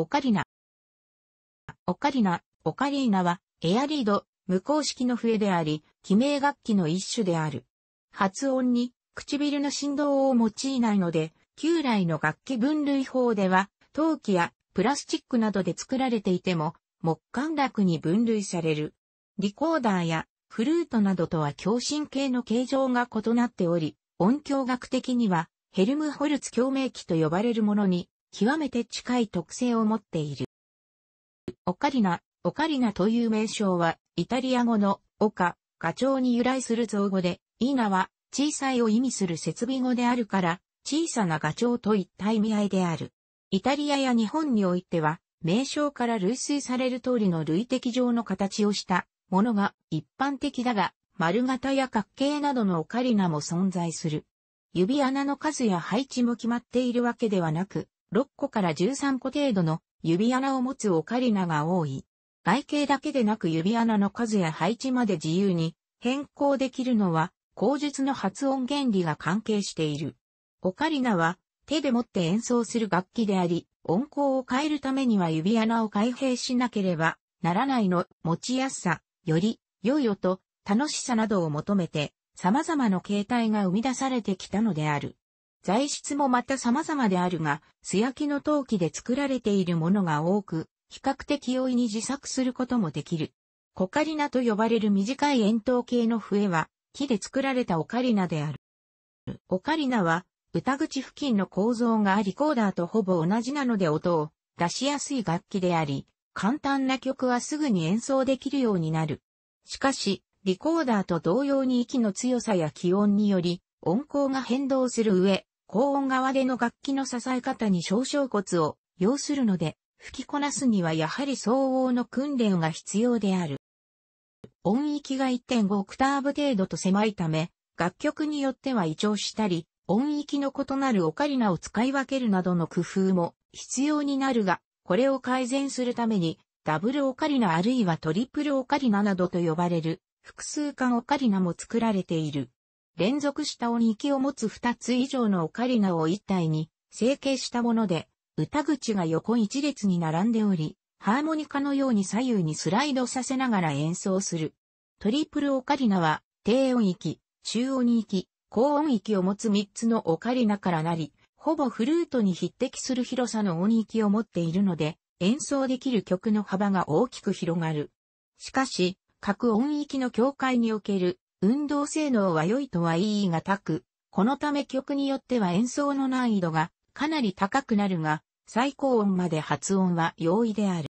オカリナ。オカリナ、オカリーナは、エアリード、無公式の笛であり、記名楽器の一種である。発音に、唇の振動を用いないので、旧来の楽器分類法では、陶器やプラスチックなどで作られていても、木管楽に分類される。リコーダーやフルートなどとは共振系の形状が異なっており、音響学的にはヘルムホルツ共鳴器と呼ばれるものに極めて近い特性を持っている。オカリナ、オカリナという名称は、イタリア語の、オカ、ガチョウに由来する造語で、イーナは、小さいを意味する設備語であるから、小さなガチョウといった意味合いである。イタリアや日本においては、名称から類推される通りの類的上の形をしたものが一般的だが、丸型や角形などのオカリナも存在する。指穴の数や配置も決まっているわけではなく、6個から13個程度の指穴を持つオカリナが多い。外形だけでなく指穴の数や配置まで自由に変更できるのは、口述の発音原理が関係している。オカリナは手で持って演奏する楽器であり、音高を変えるためには指穴を開閉しなければならないの持ちやすさ、より良い音、楽しさなどを求めて様々な形態が生み出されてきたのである。材質もまた様々であるが、素焼きの陶器で作られているものが多く、比較的容易に自作することもできる。コカリナと呼ばれる短い円筒形の笛は、木で作られたオカリナである。オカリナは、歌口付近の構造がリコーダーとほぼ同じなので音を出しやすい楽器であり、簡単な曲はすぐに演奏できるようになる。しかし、リコーダーと同様に息の強さや気温により、音高が変動する上、高音側での楽器の支え方に少々骨を要するので、吹きこなすにはやはり相応の訓練が必要である。音域が1.5オクターブ程度と狭いため、楽曲によっては移調したり、音域の異なるオカリナを使い分けるなどの工夫も必要になるが、これを改善するために、ダブルオカリナあるいはトリプルオカリナなどと呼ばれる複数間オカリナも作られている。連続した音域を持つ2つ以上のオカリナを一体に成形したもので、歌口が横一列に並んでおり、ハーモニカのように左右にスライドさせながら演奏する。トリプルオカリナは、低音域、中音域、高音域を持つ3つのオカリナからなり、ほぼフルートに匹敵する広さの音域を持っているので、演奏できる曲の幅が大きく広がる。しかし、各音域の境界における運動性能は良いとは言い難く、このため曲によっては演奏の難易度がかなり高くなるが、最高音まで発音は容易である。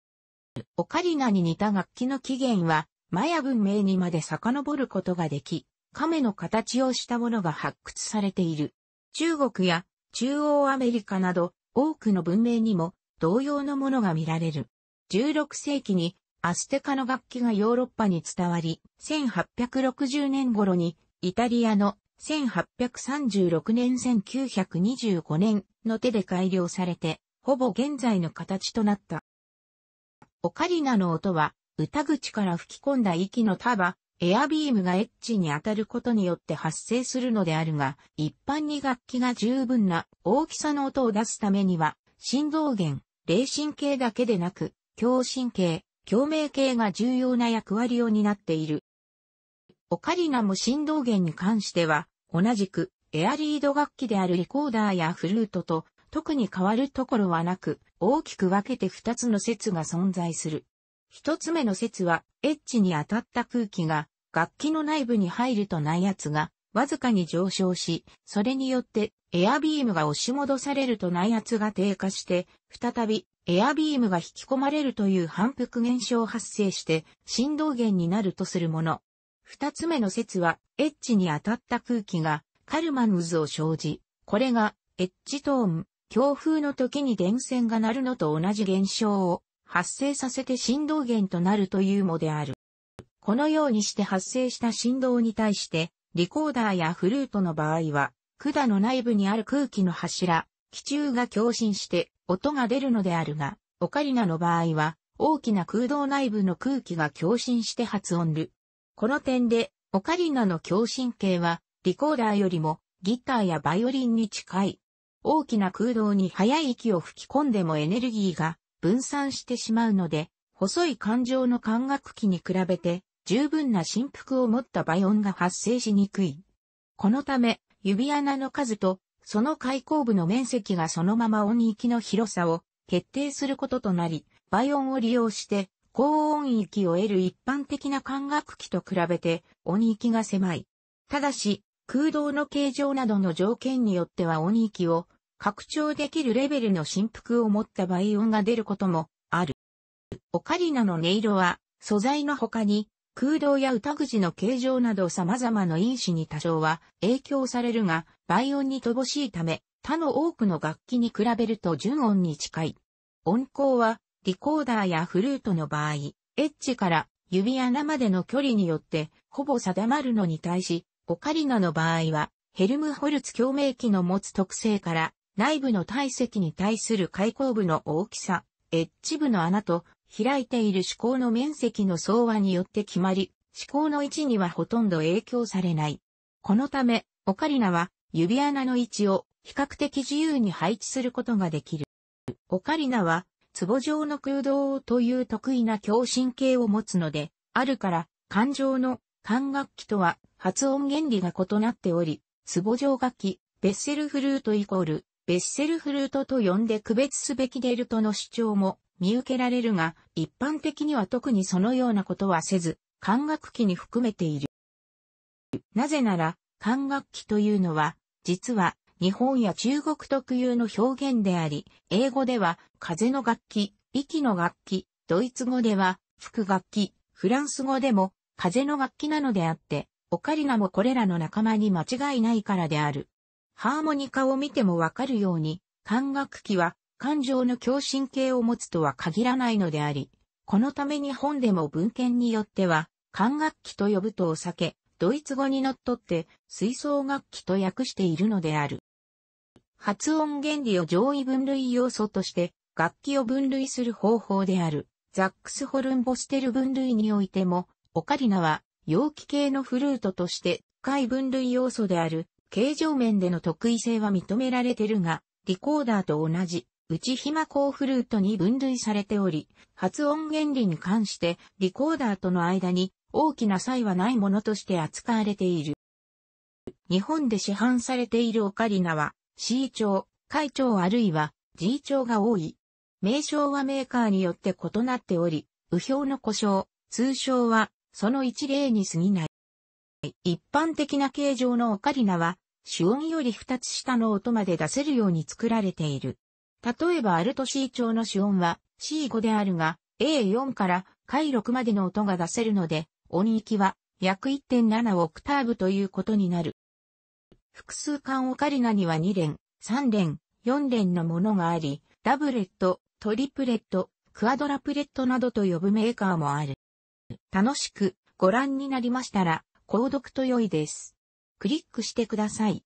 オカリナに似た楽器の起源は、マヤ文明にまで遡ることができ、亀の形をしたものが発掘されている。中国や中央アメリカなど多くの文明にも同様のものが見られる。16世紀にアステカの楽器がヨーロッパに伝わり、1860年頃にイタリアの1836年1925年の手で改良されて、ほぼ現在の形となった。オカリナの音は、歌口から吹き込んだ息の束、エアビームがエッジに当たることによって発生するのであるが、一般に楽器が十分な大きさの音を出すためには、振動源、霊神経だけでなく、共神経、共鳴系が重要な役割を担っている。オカリナも振動源に関しては、同じくエアリード楽器であるリコーダーやフルートと特に変わるところはなく、大きく分けて2つの説が存在する。1つ目の説は、エッジに当たった空気が楽器の内部に入ると内圧がわずかに上昇し、それによってエアビームが押し戻されると内圧が低下して、再びエアビームが引き込まれるという反復現象発生して振動源になるとするもの。二つ目の説は、エッジに当たった空気がカルマン渦を生じ、これがエッジトーン、強風の時に電線が鳴るのと同じ現象を発生させて振動源となるというもである。このようにして発生した振動に対して、リコーダーやフルートの場合は、管の内部にある空気の柱、気柱が共振して音が出るのであるが、オカリナの場合は、大きな空洞内部の空気が共振して発音る。この点で、オカリナの共振系は、リコーダーよりも、ギターやバイオリンに近い。大きな空洞に早い息を吹き込んでもエネルギーが分散してしまうので、細い感情の感覚器に比べて、十分な振幅を持った倍音が発生しにくい。このため、指穴の数とその開口部の面積がそのまま音域の広さを決定することとなり、倍音を利用して高音域を得る一般的な管楽器と比べて音域が狭い。ただし、空洞の形状などの条件によっては音域を拡張できるレベルの振幅を持った倍音が出ることもある。オカリナの音色は素材の他に空洞や歌口の形状など様々な因子に多少は影響されるが、倍音に乏しいため、他の多くの楽器に比べると純音に近い。音高は、リコーダーやフルートの場合、エッジから指穴までの距離によって、ほぼ定まるのに対し、オカリナの場合は、ヘルムホルツ共鳴器の持つ特性から、内部の体積に対する開口部の大きさ、エッジ部の穴と開いている思考の面積の相和によって決まり、思考の位置にはほとんど影響されない。このため、オカリナは指穴の位置を比較的自由に配置することができる。オカリナは、壺状の空洞という得意な共振形を持つので、あるから、感情の管楽器とは発音原理が異なっており、壺状楽器、ベッセルフルートイコール、ベッセルフルートと呼んで区別すべきデルトの主張も見受けられるが、一般的には特にそのようなことはせず、管楽器に含めている。なぜなら、管楽器というのは、実は日本や中国特有の表現であり、英語では風の楽器、息の楽器、ドイツ語では吹く楽器、フランス語でも風の楽器なのであって、オカリナもこれらの仲間に間違いないからである。ハーモニカを見てもわかるように、管楽器は感情の共振系を持つとは限らないのであり、このために本でも文献によっては、管楽器と呼ぶとお酒、ドイツ語にのっとって吹奏楽器と訳しているのである。発音原理を上位分類要素として楽器を分類する方法であるザックスホルンボステル分類においてもオカリナは容器系のフルートとして深い分類要素である形状面での特異性は認められてるがリコーダーと同じ内暇高フルートに分類されており、発音原理に関してリコーダーとの間に大きな差異はないものとして扱われている。日本で市販されているオカリナは C 調、会長あるいは G 調が多い。名称はメーカーによって異なっており、右表の故障、通称はその一例に過ぎない。一般的な形状のオカリナは、主音より二つ下の音まで出せるように作られている。例えばアルト C 調の主音は C5 であるが A4 から回6までの音が出せるので音域は約1.7オクターブということになる。複数間オカリナには2連、3連、4連のものがあり、ダブレット、トリプレット、クアドラプレットなどと呼ぶメーカーもある。楽しくご覧になりましたら、購読と良いです。クリックしてください。